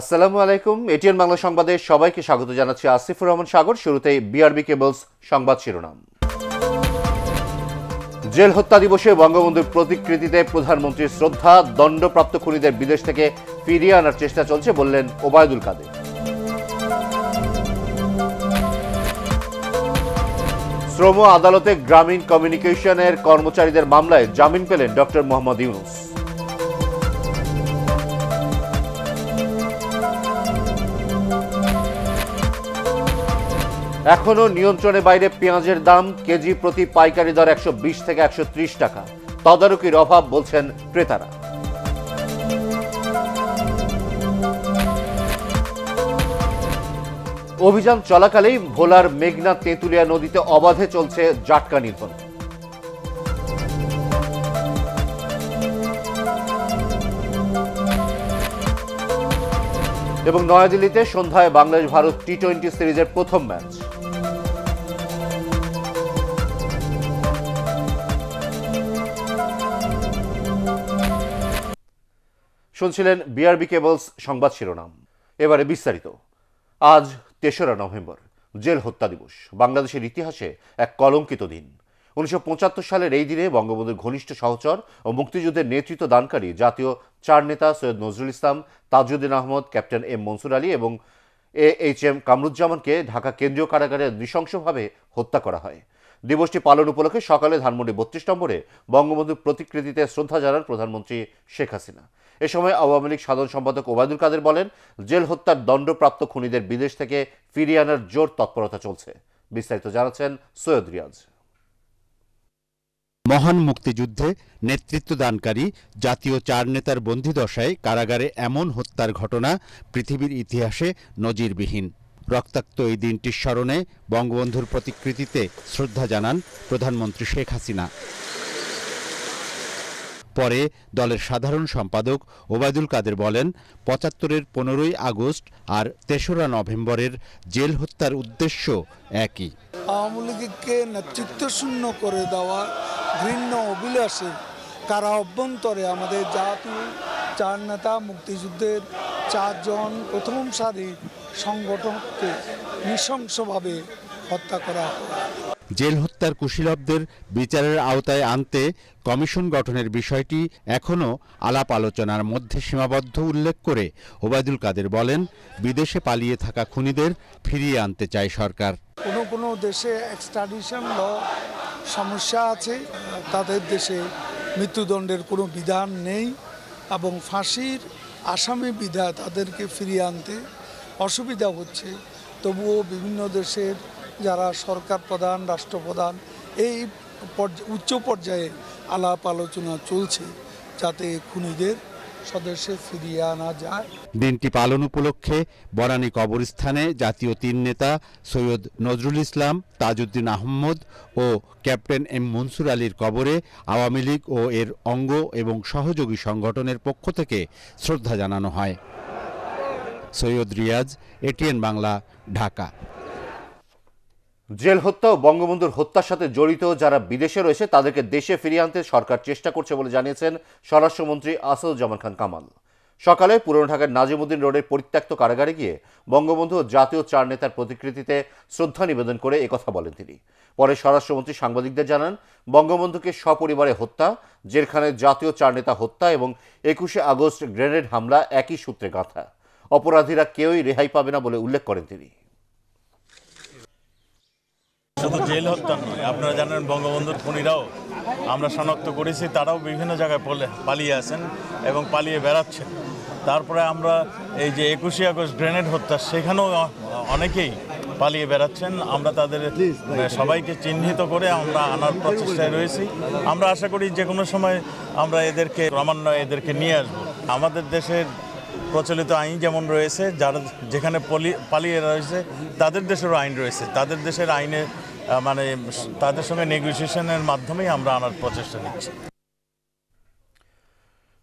আসসালামু আলাইকুম এটিএন বাংলা সংবাদে সবাইকে স্বাগত জানাচ্ছি আসিফুর রহমান সাগর শুরুতে বিআরবি কেবলস সংবাদ শিরোনাম জেল হত্যা দিবসে বঙ্গবন্ধুর প্রতিকৃতিতে প্রধানমন্ত্রীর শ্রদ্ধা দণ্ডপ্রাপ্ত খুনিদের বিদেশ থেকে ফিরিয়ে আনার চেষ্টা চলছে বললেন ওবায়দুল কাদের শ্রম আদালতে গ্রামীণ কমিউনিকেশনের কর্মচারীদের মামলায় জামিন পেলেন ডক্টর মোহাম্মদ ইউনুস এখনও নিয়ন্ত্রণের বাইরে পেঁয়াজের দাম কেজি প্রতি পাইকারি দর একশো থেকে একশো টাকা তদারকির অভাব বলছেন ক্রেতারা অভিযান চলাকালেই ভোলার মেঘনা তেঁতুলিয়া নদীতে অবাধে চলছে জাটকা নিধন এবং নয়াদিল্লিতে সন্ধ্যায় বাংলাদেশ ভারত টি টোয়েন্টি সিরিজের প্রথম ম্যাচ শুনছিলেন বিআরবি কেবলস সংবাদ শিরোনাম এবারে বিস্তারিত আজ তেসরা নভেম্বর জেল হত্যা দিবস বাংলাদেশের ইতিহাসে এক কলঙ্কিত দিন উনিশশো সালের এই দিনে বঙ্গবন্ধুর ঘনিষ্ঠ সহচর ও মুক্তিযুদ্ধের নেতৃত্ব দানকারী জাতীয় চার নেতা সৈয়দ নজরুল ইসলাম তাজউদ্দিন আহমদ ক্যাপ্টেন এম মনসুর আলী এবং এ এইচ এম কামরুজ্জামানকে ঢাকা কেন্দ্রীয় কারাগারে নৃশংসভাবে হত্যা করা হয় দিবসটি পালন উপলক্ষে সকালে ধানমন্ডি বত্রিশ নম্বরে বঙ্গবন্ধুর প্রতিকৃতিতে শ্রদ্ধা জানান প্রধানমন্ত্রী শেখ হাসিনা এ সময় আওয়ামী লীগ সাধারণ সম্পাদক ওবায়দুল কাদের বলেন জেল হত্যার দণ্ডপ্রাপ্ত খুনিদের বিদেশ থেকে ফিরিয়ে আনার জোর তৎপরতা চলছে বিস্তারিত জানাচ্ছেন সৈয়দ রিয়াজ মহান মুক্তিযুদ্ধে নেতৃত্বদানকারী জাতীয় চার নেতার বন্দিদশায় কারাগারে এমন হত্যার ঘটনা পৃথিবীর ইতিহাসে নজিরবিহীন রক্তাক্ত এই দিনটির স্মরণে বঙ্গবন্ধুর প্রতিকৃতিতে শ্রদ্ধা জানান প্রধানমন্ত্রী শেখ হাসিনা পরে দলের সাধারণ সম্পাদক ওবায়দুল কাদের বলেন পঁচাত্তরের পনেরোই আগস্ট আর তেসরা নভেম্বরের জেল হত্যার উদ্দেশ্য একই আওয়ামী লীগকে নেতৃত্বশূন্য করে দেওয়া ঘৃণ্য অভিলাষে কারা অভ্যন্তরে আমাদের জাতীয় চার নেতা মুক্তিযুদ্ধের চারজন প্রথম সারি সংগঠনকে নৃশংসভাবে হত্যা করা জেল হত্যার কুশীলবদের বিচারের আওতায় আনতে কমিশন গঠনের বিষয়টি এখনও আলাপ আলোচনার মধ্যে সীমাবদ্ধ উল্লেখ করে ওবায়দুল কাদের বলেন বিদেশে পালিয়ে থাকা খুনিদের ফিরিয়ে আনতে চায় সরকার কোনো কোনো দেশে এক্সট্রাডিশন ল সমস্যা আছে তাদের দেশে মৃত্যুদণ্ডের কোনো বিধান নেই এবং ফাঁসির আসামি বিধায় তাদেরকে ফিরিয়ে আনতে অসুবিধা হচ্ছে তবুও বিভিন্ন দেশের যারা সরকার প্রধান রাষ্ট্রপ্রধান এই উচ্চ পর্যায়ে আলাপ আলোচনা চলছে যাতে খুনিদের স্বদেশে ফিরিয়ে আনা যায় দিনটি পালন উপলক্ষে বরানী কবরস্থানে জাতীয় তিন নেতা সৈয়দ নজরুল ইসলাম তাজউদ্দিন আহমদ ও ক্যাপ্টেন এম মনসুর আলীর কবরে আওয়ামী লীগ ও এর অঙ্গ এবং সহযোগী সংগঠনের পক্ষ থেকে শ্রদ্ধা জানানো হয় সৈয়দ রিয়াজ এটিএন বাংলা ঢাকা জেল হত্যা ও বঙ্গবন্ধুর হত্যার সাথে জড়িত যারা বিদেশে রয়েছে তাদেরকে দেশে ফিরিয়ে আনতে সরকার চেষ্টা করছে বলে জানিয়েছেন স্বরাষ্ট্রমন্ত্রী আসাদুজ্জামান খান কামাল সকালে পুরনো ঢাকার নাজিমুদ্দিন রোডের পরিত্যক্ত কারাগারে গিয়ে বঙ্গবন্ধু ও জাতীয় চার নেতার প্রতিকৃতিতে শ্রদ্ধা নিবেদন করে একথা বলেন তিনি পরে স্বরাষ্ট্রমন্ত্রী সাংবাদিকদের জানান বঙ্গবন্ধুকে সপরিবারে হত্যা জেলখানে জাতীয় চার নেতা হত্যা এবং একুশে আগস্ট গ্রেনেড হামলা একই সূত্রে গাঁথা অপরাধীরা কেউই রেহাই পাবে না বলে উল্লেখ করেন তিনি শুধু জেল হত্যা নয় আপনারা জানেন বঙ্গবন্ধুর খুনিরাও আমরা শনাক্ত করেছি তারাও বিভিন্ন জায়গায় পলে পালিয়ে আছেন এবং পালিয়ে বেড়াচ্ছেন তারপরে আমরা এই যে একুশে আগস্ট গ্রেনেড হত্যা সেখানেও অনেকেই পালিয়ে বেড়াচ্ছেন আমরা তাদের মানে সবাইকে চিহ্নিত করে আমরা আনার প্রচেষ্টায় রয়েছি আমরা আশা করি যে কোনো সময় আমরা এদেরকে ক্রমান্বয়ে এদেরকে নিয়ে আসব আমাদের দেশের প্রচলিত আইন যেমন রয়েছে যারা যেখানে পালিয়ে রয়েছে তাদের দেশেরও আইন রয়েছে তাদের দেশের আইনে মানে তাদের সঙ্গে নেগোসিয়েশনের মাধ্যমেই আমরা আনার প্রচেষ্টা নিচ্ছি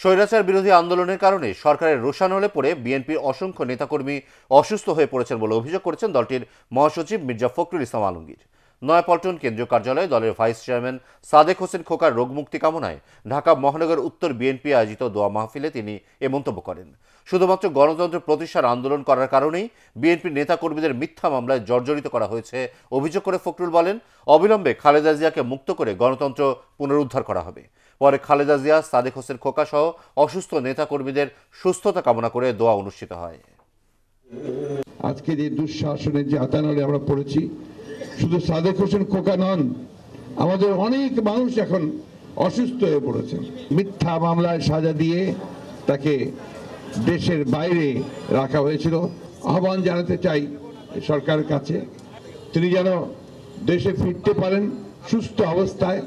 স্বৈরাচার বিরোধী আন্দোলনের কারণে সরকারের রোশান হলে পড়ে বিএনপির অসংখ্য নেতাকর্মী অসুস্থ হয়ে পড়েছেন বলে অভিযোগ করেছেন দলটির মহাসচিব মির্জা ফখরুল ইসলাম আলমগীর নয়াপল্টন কেন্দ্রীয় কার্যালয়ে দলের ভাইস চেয়ারম্যান সাদেক হোসেন খোকার রোগমুক্তি কামনায় ঢাকা মহানগর উত্তর বিএনপি আয়োজিত দোয়া মাহফিলে তিনি এ মন্তব্য করেন শুধুমাত্র গণতন্ত্র প্রতিষ্ঠার আন্দোলন করার কারণেই বিএনপির নেতাকর্মীদের মিথ্যা মামলায় জর্জরিত করা হয়েছে অভিযোগ করে ফখরুল বলেন অবিলম্বে খালেদা জিয়াকে মুক্ত করে গণতন্ত্র পুনরুদ্ধার করা হবে পরে খালেদা জিয়া সাদেক হোসেন খোকা সহ অসুস্থ নেতাকর্মীদের সুস্থতা কামনা করে দোয়া অনুষ্ঠিত হয় আজকের এই দুঃশাসনের যে আতানলে আমরা পড়েছি শুধু সাদেক হোসেন খোকা নন আমাদের অনেক মানুষ এখন অসুস্থ হয়ে পড়েছেন মিথ্যা মামলায় সাজা দিয়ে তাকে দেশের বাইরে রাখা হয়েছিল আহ্বান জানাতে চাই সরকারের কাছে তিনি যেন দেশে ফিরতে পারেন সুস্থ অবস্থায়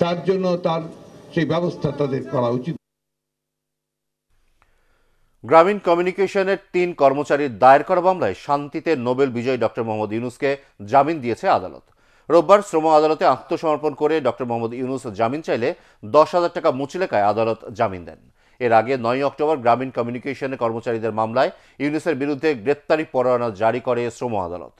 তার জন্য তার সেই ব্যবস্থা তাদের করা উচিত গ্রামীণ কমিউনিকেশনের তিন কর্মচারীর দায়ের করা মামলায় শান্তিতে নোবেল বিজয়ী ডক্টর মোহাম্মদ ইউনুসকে জামিন দিয়েছে আদালত রোববার শ্রম আদালতে আত্মসমর্পণ করে ডক্টর মোহাম্মদ ইউনুস জামিন চাইলে দশ হাজার টাকা মুচিলেকায় আদালত জামিন দেন এর আগে নয় অক্টোবর গ্রামীণ কমিউনিকেশনের কর্মচারীদের মামলায় ইউনুসের বিরুদ্ধে গ্রেপ্তারি পরোয়ানা জারি করে শ্রম আদালত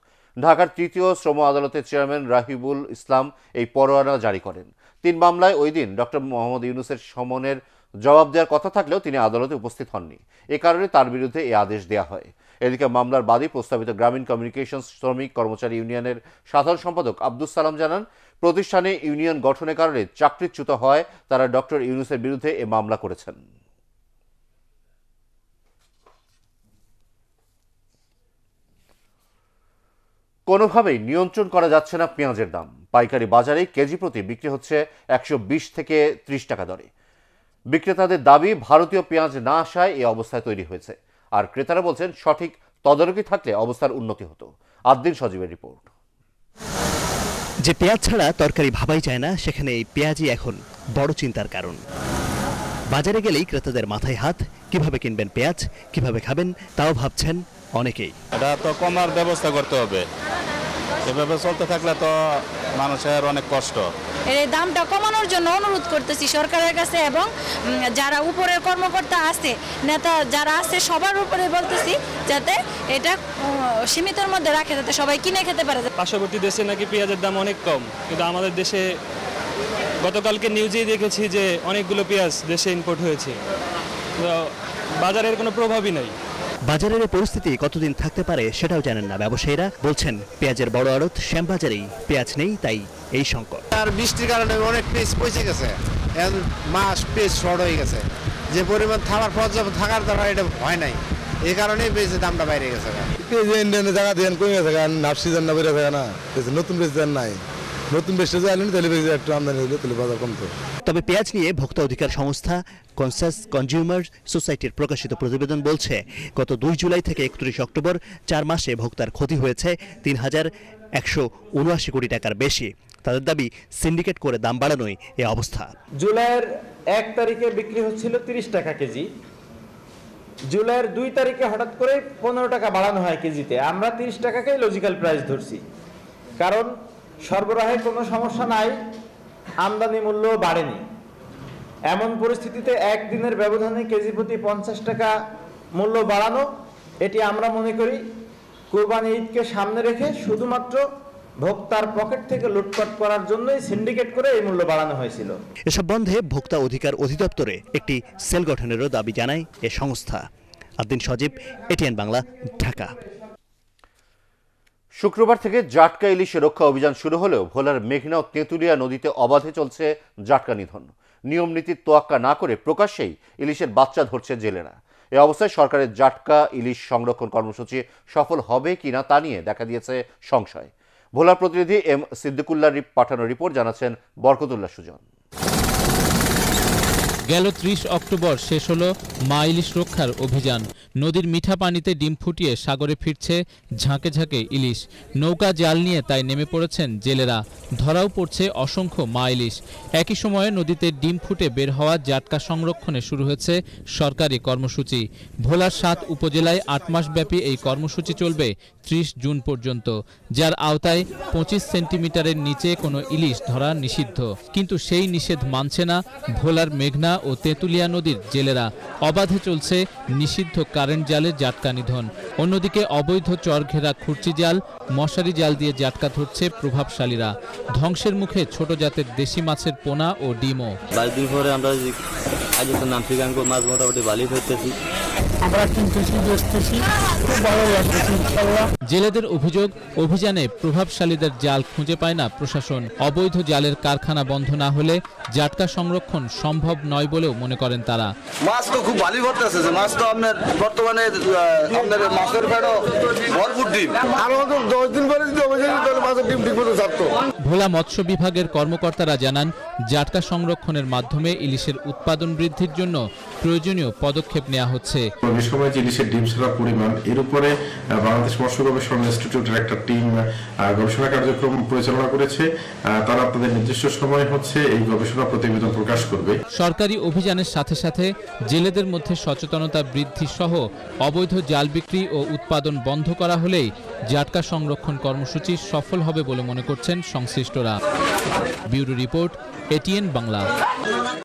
ঢাকার তৃতীয় শ্রম আদালতের চেয়ারম্যান রাহিবুল ইসলাম এই পরোয়ানা জারি করেন তিন মামলায় ওই দিন ডক্টর মোহাম্মদ ইউনুসের সমনের জবাব দেওয়ার কথা থাকলেও তিনি আদালতে উপস্থিত হননি এ কারণে তার বিরুদ্ধে এই আদেশ দেওয়া হয় এদিকে মামলার বাদী প্রস্তাবিত গ্রামীণ কমিউনিকেশন শ্রমিক কর্মচারী ইউনিয়নের সাধারণ সম্পাদক আব্দুল সালাম জানান প্রতিষ্ঠানে ইউনিয়ন গঠনের কারণে চাকরিচ্যুত হয় তারা ডক্টর ইউনুসের বিরুদ্ধে এ মামলা করেছেন কোনোভাবেই নিয়ন্ত্রণ করা যাচ্ছে না পেঁয়াজের দাম পাইকারি বাজারে কেজি প্রতি বিক্রি হচ্ছে একশো থেকে ত্রিশ টাকা দরে বিক্রেতাদের দাবি ভারতীয় পেঁয়াজ না আসায় এই অবস্থায় তৈরি হয়েছে আর ক্রেতারা বলছেন সঠিক তদারকি থাকলে অবস্থার উন্নতি হতো আদ্দিন সজীবের রিপোর্ট যে পেঁয়াজ ছাড়া তরকারি ভাবাই যায় না সেখানে এই পেঁয়াজই এখন বড় চিন্তার কারণ বাজারে গেলেই ক্রেতাদের মাথায় হাত কিভাবে কিনবেন পেঁয়াজ কিভাবে খাবেন তাও ভাবছেন অনেকেই এটা তো কমার ব্যবস্থা করতে হবে এভাবে চলতে থাকলে তো মানুষের অনেক কষ্ট এর দামটা কমানোর জন্য অনুরোধ করতেছি সরকারের কাছে এবং যারা উপরের কর্মকর্তা আছে নেতা যারা আছে সবার উপরে বলতেছি যাতে এটা সীমিতর মধ্যে রাখে যাতে সবাই কিনে খেতে পারে পার্শ্ববর্তী দেশে নাকি পেঁয়াজের দাম অনেক কম কিন্তু আমাদের দেশে গতকালকে নিউজেই দেখেছি যে অনেকগুলো পেঁয়াজ দেশে ইম্পোর্ট হয়েছে বাজারের কোনো প্রভাবই নাই বাজারের পরিস্থিতি কতদিন থাকতে পারে সেটাও জানেন না ব্যবসায়ীরা বলছেন পেঁয়াজের বড় আড়ত বাজারেই পেঁয়াজ নেই তাই এই সংকট আর বৃষ্টির কারণে অনেক পেঁয়াজ পচে গেছে মাস পেঁয়াজ শর্ট হয়ে গেছে যে পরিমাণ থাকার পর্যাপ্ত থাকার দ্বারা এটা হয় নাই এই কারণেই পেঁয়াজের দামটা বাইরে গেছে পেঁয়াজ জায়গা দিয়ে কমে গেছে কারণ নাফ সিজন না বেড়ে থাকে না নতুন পেঁয়াজ নাই নতুন পেঁয়াজ আনলেন তাহলে একটু আমদানি হলে তাহলে বাজার কমতো তবে পেঁয়াজ নিয়ে ভোক্তা অধিকার সংস্থা কনসাস কনজিউমার সোসাইটির প্রকাশিত প্রতিবেদন বলছে গত দুই জুলাই থেকে একত্রিশ অক্টোবর চার মাসে ভোক্তার ক্ষতি হয়েছে তিন হাজার একশো উনআশি কোটি টাকার বেশি তাদের দাবি সিন্ডিকেট করে দাম বাড়ানোই এ অবস্থা জুলাইয়ের এক তারিখে বিক্রি হচ্ছিল তিরিশ টাকা কেজি জুলাইয়ের দুই তারিখে হঠাৎ করে পনেরো টাকা বাড়ানো হয় কেজিতে আমরা তিরিশ টাকাকেই লজিক্যাল প্রাইস ধরছি কারণ সরবরাহের কোনো সমস্যা নাই আমদানি মূল্য বাড়েনি এমন পরিস্থিতিতে একদিনের ব্যবধানে কেজি প্রতি পঞ্চাশ টাকা মূল্য বাড়ানো এটি আমরা মনে করি কোরবানি ঈদকে সামনে রেখে শুধুমাত্র ভোক্তার পকেট থেকে লুটপাট করার জন্যই সিন্ডিকেট করে এই মূল্য বাড়ানো হয়েছিল এসব বন্ধে ভোক্তা অধিকার অধিদপ্তরে একটি সেল গঠনেরও দাবি জানায় এ সংস্থা আব্দিন সজীব এটিএন বাংলা ঢাকা শুক্রবার থেকে জাটকা ইলিশে রক্ষা অভিযান শুরু হলেও ভোলার মেঘনা ও তেঁতুলিয়া নদীতে অবাধে চলছে জাটকা নিধন নিয়ম নীতির তোয়াক্কা না করে প্রকাশ্যেই ইলিশের বাচ্চা ধরছে জেলেরা এ অবস্থায় সরকারের জাটকা ইলিশ সংরক্ষণ কর্মসূচি সফল হবে কি না তা নিয়ে দেখা দিয়েছে সংশয় ভোলার প্রতিনিধি এম সিদ্দিকুল্লা পাঠানো রিপোর্ট জানাচ্ছেন বরকতুল্লাহ সুজন গেল ত্রিশ অক্টোবর শেষ হলো মা ইলিশ রক্ষার অভিযান নদীর মিঠা পানিতে ডিম ফুটিয়ে সাগরে ফিরছে ঝাঁকে ঝাঁকে ইলিশ নৌকা জাল নিয়ে তাই নেমে পড়েছেন জেলেরা ধরাও পড়ছে অসংখ্য মা ইলিশ একই সময়ে নদীতে ডিম ফুটে বের হওয়া জাটকা সংরক্ষণে শুরু হয়েছে সরকারি কর্মসূচি ভোলার সাত উপজেলায় আট মাসব্যাপী এই কর্মসূচি চলবে ত্রিশ জুন পর্যন্ত যার আওতায় পঁচিশ সেন্টিমিটারের নিচে কোনো ইলিশ ধরা নিষিদ্ধ কিন্তু সেই নিষেধ মানছে না ভোলার মেঘনা ও তেঁতুলিয়া নদীর জেলেরা অবাধে চলছে নিষিদ্ধ কারেন্ট জালে জাটকা নিধন অন্যদিকে অবৈধ চরঘেরা খুরচি জাল মশারি জাল দিয়ে জাটকা ধরছে প্রভাবশালীরা ধ্বংসের মুখে ছোট জাতের দেশি মাছের পোনা ও ডিমও আমরা মোটামুটি বালি জেলেদের অভিযোগ অভিযানে প্রভাবশালীদের জাল খুঁজে পায় না প্রশাসন অবৈধ জালের কারখানা বন্ধ না হলে জাটকা সংরক্ষণ সম্ভব নয় বলেও মনে করেন তারা মাছ তো খুব ভালো ভরতেছে যে মাছ তো আপনার বর্তমানে আপনার মাছের ফেড়ো ভরপুর ডিম আরো তো দশ দিন পরে যদি অভিযান তাহলে মাছের ডিম ঠিক মতো থাকতো ভোলা মৎস্য বিভাগের কর্মকর্তারা জানান জাটকা সংরক্ষণের মাধ্যমে ইলিশের উৎপাদন বৃদ্ধির জন্য প্রয়োজনীয় পদক্ষেপ নেওয়া হচ্ছে চল্লিশ সময় জিনিসের ডিম সারা পরিমাণ এর উপরে বাংলাদেশ মৎস্য গবেষণা ইনস্টিটিউটের একটা টিম গবেষণা কার্যক্রম পরিচালনা করেছে তারা আপনাদের নির্দিষ্ট সময় হচ্ছে এই গবেষণা প্রতিবেদন প্রকাশ করবে সরকারি অভিযানের সাথে সাথে জেলেদের মধ্যে সচেতনতা বৃদ্ধি সহ অবৈধ জাল বিক্রি ও উৎপাদন বন্ধ করা হলেই জাটকা সংরক্ষণ কর্মসূচি সফল হবে বলে মনে করছেন সংশ্লিষ্টরা ব্যুরো রিপোর্ট এটিএন বাংলা